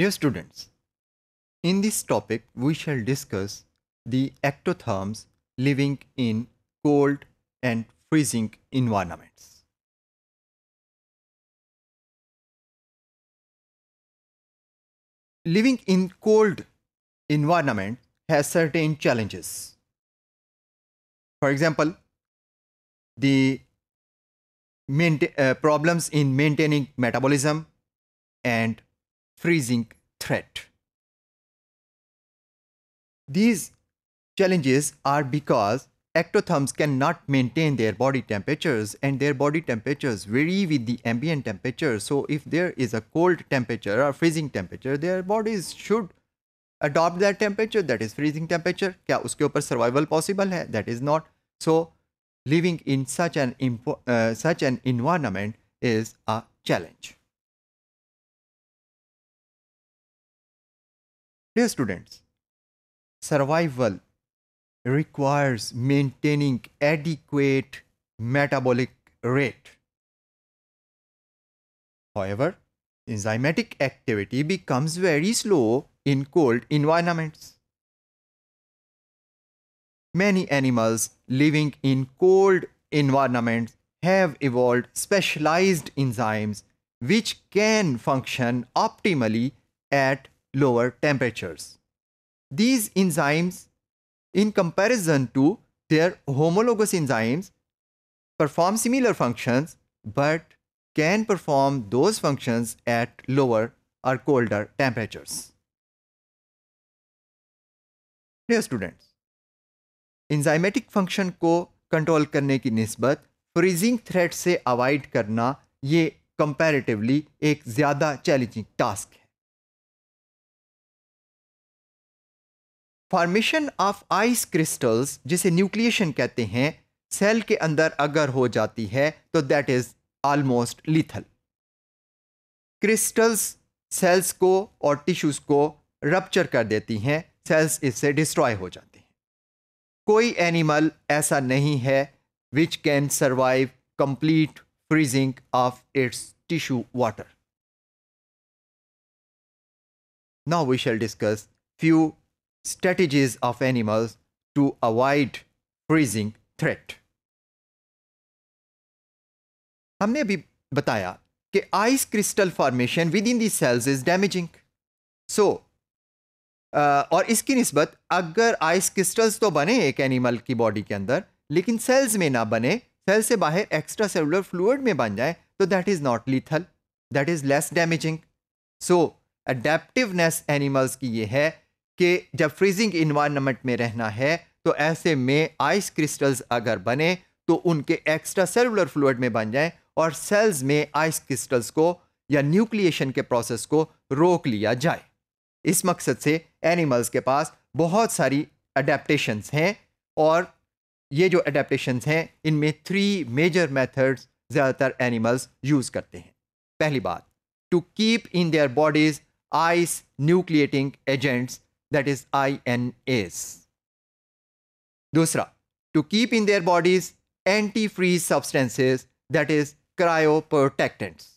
Dear students, in this topic we shall discuss the ectotherms living in cold and freezing environments. Living in cold environment has certain challenges. For example, the uh, problems in maintaining metabolism and freezing threat. These challenges are because ectotherms cannot maintain their body temperatures and their body temperatures vary with the ambient temperature. So if there is a cold temperature or freezing temperature, their bodies should adopt that temperature that is freezing temperature. क्या उसके ऊपर survival possible है? That is not. So living in such an, uh, such an environment is a challenge. Dear students, survival requires maintaining adequate metabolic rate. However, enzymatic activity becomes very slow in cold environments. Many animals living in cold environments have evolved specialized enzymes which can function optimally at lower temperatures. These enzymes, in comparison to their homologous enzymes, perform similar functions but can perform those functions at lower or colder temperatures. Dear students, enzymatic function ko control karne ki nisbat freezing threat से avoid करना ये comparatively एक ज़्यादा challenging task है formation of ice crystals जिसे nucleation कहते हैं cell के अंदर अगर हो जाती है तो that is almost lethal crystals cells को और टिश्यूज को रप्चर कर देती हैं सेल्स इससे डिस्ट्रॉय हो जाते हैं कोई एनिमल ऐसा नहीं है which can survive complete freezing of its tissue water now we shall discuss few strategies of animals to avoid freezing threat हमने अभी बताया कि ice crystal formation within the cells is damaging so और इसकी नस्बत अगर ice crystals तो बने एक एनिमल की बॉडी के अंदर लेकिन सेल्स में ना बने सेल से बाहर एक्स्ट्रा सेलुलर फ्लूड में बन जाए तो that is not lethal that is less damaging so adaptiveness animals की ये है कि जब फ्रीजिंग इन्वायरमेंट में रहना है तो ऐसे में आइस क्रिस्टल्स अगर बने तो उनके एक्स्ट्रा सेलुलर फ्लूड में बन जाए और सेल्स में आइस क्रिस्टल्स को या न्यूक्लिएशन के प्रोसेस को रोक लिया जाए इस मकसद से एनिमल्स के पास बहुत सारी अडेप्टशंस हैं और ये जो अडेप्टशंस हैं इनमें थ्री मेजर मेथड्स ज़्यादातर एनिमल्स यूज़ करते हैं पहली बात to keep in their bodies ice nucleating agents that is I N S दूसरा to keep in their bodies anti antifreeze substances that is cryoprotectants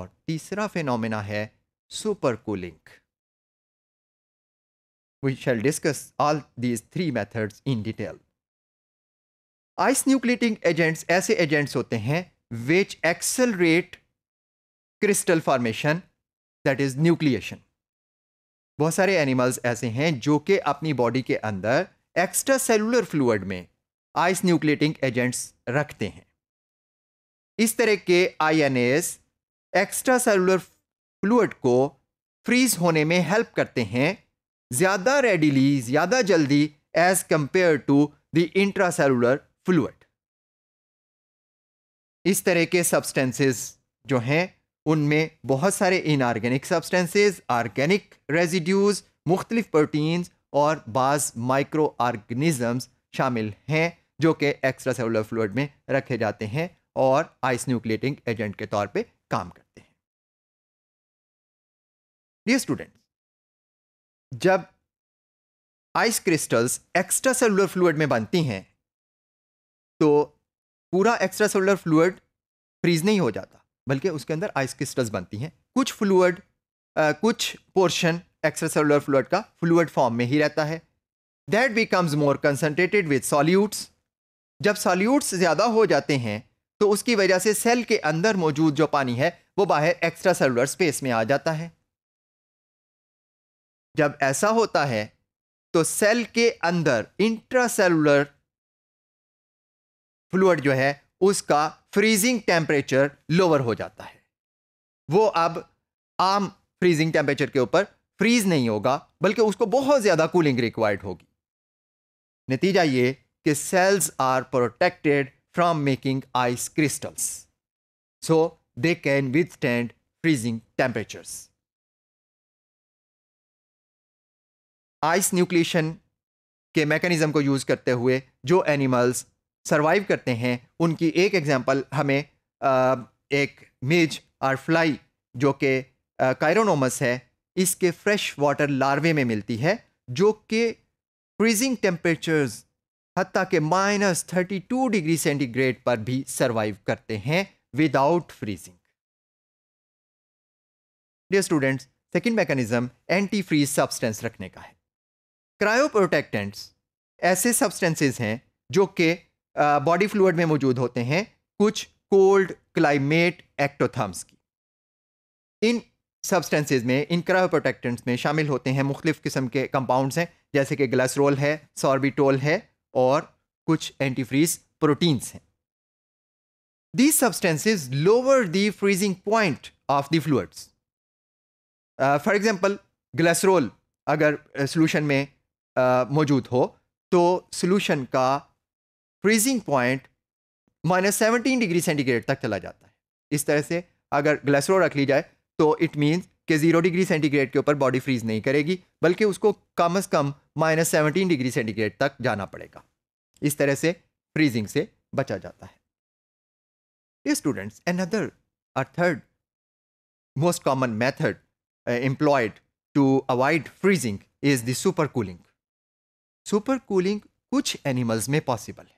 और तीसरा फिनोमेना है super cooling we shall discuss all these three methods in detail ice nucleating agents ऐसे agents होते हैं which accelerate crystal formation that is nucleation बहुत सारे animals ऐसे हैं जो कि अपनी बॉडी के अंदर एक्स्ट्रा सेलुलर फ्लूड में आइस न्यूक्लेटिंग एजेंट्स रखते हैं इस तरह के I N S extra cellular fluid को फ्रीज होने में हेल्प करते हैं ज़्यादा रेडिली ज़्यादा जल्दी as compare to the intra cellular fluid इस तरह के सब्सटेंसेस जो हैं उनमें बहुत सारे इनआर्गेनिक सब्सटेंसेस आर्गेनिक रेजिड्यूज मुख्तलिफ प्रोटीन्स और बाज़ माइक्रो आर्गनिज़म्स शामिल हैं जो कि एक्स्ट्रा सेलुलर फ्लूड में रखे जाते हैं और आइस न्यूक्लिएटिंग एजेंट के तौर पे काम करते हैं डियर स्टूडेंट्स जब ice crystals extra cellular fluid में बनती हैं तो पूरा एक्स्ट्रा सेलुलर फ्लूड फ्रीज नहीं हो जाता बल्कि उसके अंदर आइस क्रिस्टल्स बनती हैं कुछ फ्लूड कुछ पोर्शन सेलुलर फ्लूड का फ्लूड फॉर्म में ही रहता है that becomes more concentrated with solutes जब सॉल्यूट्स ज़्यादा हो जाते हैं तो उसकी वजह से सेल के अंदर मौजूद जो पानी है वो बाहर एक्स्ट्रा सेलुलर स्पेस में आ जाता है जब ऐसा होता है तो सेल के अंदर इंट्रा सेलुलर फ्लूड जो है उसका फ्रीजिंग टेम्परेचर लोअर हो जाता है वो अब आम फ्रीजिंग टेम्परेचर के ऊपर फ्रीज नहीं होगा बल्कि उसको बहुत ज़्यादा कूलिंग रिक्वायर्ड होगी नतीजा ये कि cells are protected from making ice crystals so they can stand freezing temperatures ice nucleation के मैकेनिज्म को यूज़ करते हुए जो एनिमल्स सरवाइव करते हैं उनकी एक एग्जांपल हमें एक मिज और फ्लाई जो कि कायरोनोमस है इसके फ्रेश वाटर लार्वे में मिलती है जो कि फ्रीजिंग टेम्परेचर्स हती के minus thirty two degree centigrade पर भी सरवाइव करते हैं without freezing dear students second mechanism anti freeze substance रखने का है क्रायोप्रोटेक्टेंट्स ऐसे सब्सटेंसेस हैं जो कि बॉडी फ्लूड में मौजूद होते हैं कुछ कोल्ड क्लाइमेट एक्टोथर्म्स की इन सब्सटेंसेस में इन क्रायोप्रोटेक्टेंट्स में शामिल होते हैं मुख्तफ किस्म के कंपाउंड्स हैं जैसे कि ग्लासरोल है सॉर्बिटोल है और कुछ एंटीफ्रीज प्रोटीन्स हैं these substance lower the freezing point of the fluids for example example अगर सोल्यूशन में uh, मौजूद हो तो सोल्यूशन का freezing point minus seventeen degree centigrade तक चला जाता है इस तरह से अगर ग्लेसरो रख ली जाए तो इट मीन्स कि ज़ीरो डिग्री सेंटीग्रेड के ऊपर बॉडी फ्रीज नहीं करेगी बल्कि उसको कम अज़ कम माइनस सेवनटीन डिग्री सेंटीग्रेड तक जाना पड़ेगा इस तरह से फ्रीजिंग से बचा जाता है students other a third most common method employed to avoid freezing is the super cooling super cooling कुछ एनिमल्स में पॉसिबल है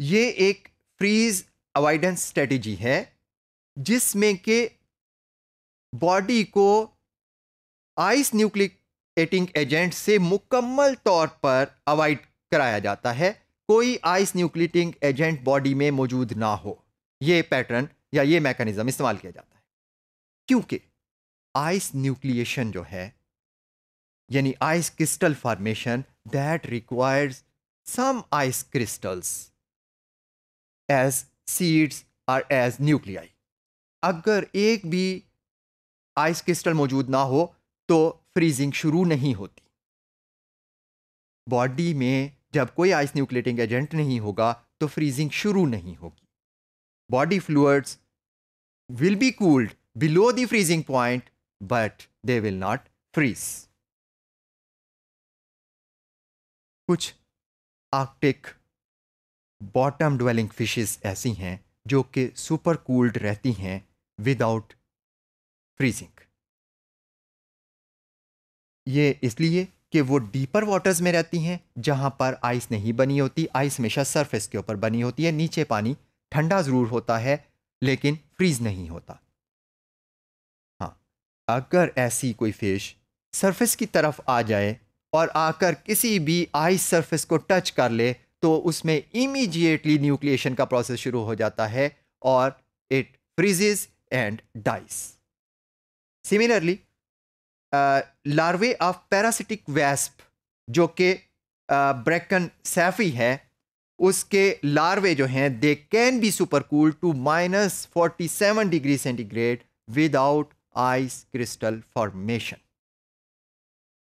ये एक फ्रीज अवॉइडेंस स्ट्रेटजी है जिसमें के बॉडी को आइस न्यूक्लिक एटिंग एजेंट से मुकम्मल तौर पर अवॉइड कराया जाता है कोई आइस न्यूक्लिटिंग एजेंट बॉडी में मौजूद ना हो ये पैटर्न या ये मैकेनिज्म इस्तेमाल किया जाता है क्योंकि आइस न्यूक्लिएशन जो है यानी ice crystal formation that requires some ice crystals as seeds और एज न्यूक्लियाई अगर एक भी आइस क्रिस्टल मौजूद ना हो तो फ्रीजिंग शुरू नहीं होती बॉडी में जब कोई आइस न्यूक्लेटिंग एजेंट नहीं होगा तो फ्रीजिंग शुरू नहीं होगी body fluids will be cooled below the freezing point but they will not freeze कुछ आर्कटिक बॉटम ड्वेलिंग फिशेस ऐसी हैं जो कि सुपर कूल्ड रहती हैं विदाउट फ्रीजिंग ये इसलिए कि वो डीपर वाटर्स में रहती हैं जहाँ पर आइस नहीं बनी होती आइस हमेशा सरफेस के ऊपर बनी होती है नीचे पानी ठंडा ज़रूर होता है लेकिन फ्रीज नहीं होता हाँ अगर ऐसी कोई फिश सरफेस की तरफ आ जाए और आकर किसी भी आइस सरफेस को टच कर ले तो उसमें इमीजिएटली न्यूक्लिएशन का प्रोसेस शुरू हो जाता है और it freezes and dies similarly larvae of parasitic wasp जो कि ब्रैकन uh, सैफी है उसके लार्वे जो हैं they can be super cool to minus forty seven degree centigrade without ice crystal formation